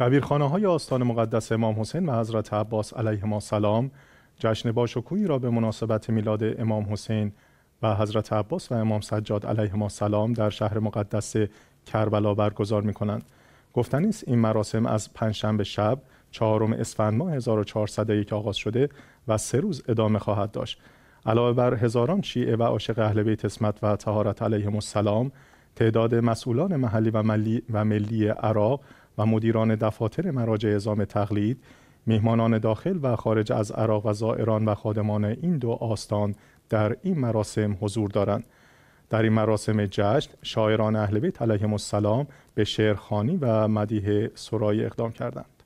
دبیرخانه های آستان مقدس امام حسین و حضرت عباس ما سلام جشن باشکویی را به مناسبت میلاد امام حسین و حضرت عباس و امام سجاد ما سلام در شهر مقدس کربلا برگزار می کنند. گفتن است این مراسم از پنجشنبه شب چهارم اسفند ماه 1401 آغاز شده و سه روز ادامه خواهد داشت. علاوه بر هزاران شیعه و عاشق اهل بیت اسمت و طهارت علیهم السلام، تعداد مسئولان محلی و ملی و ملی عراق و مدیران دفاتر مراجع اعزام تقلید میهمانان داخل و خارج از عراق و زائران و خادمان این دو آستان در این مراسم حضور دارند در این مراسم جشن شاعران اهل بیت علیهم السلام به شعرخوانی و مدیه سرای اقدام کردند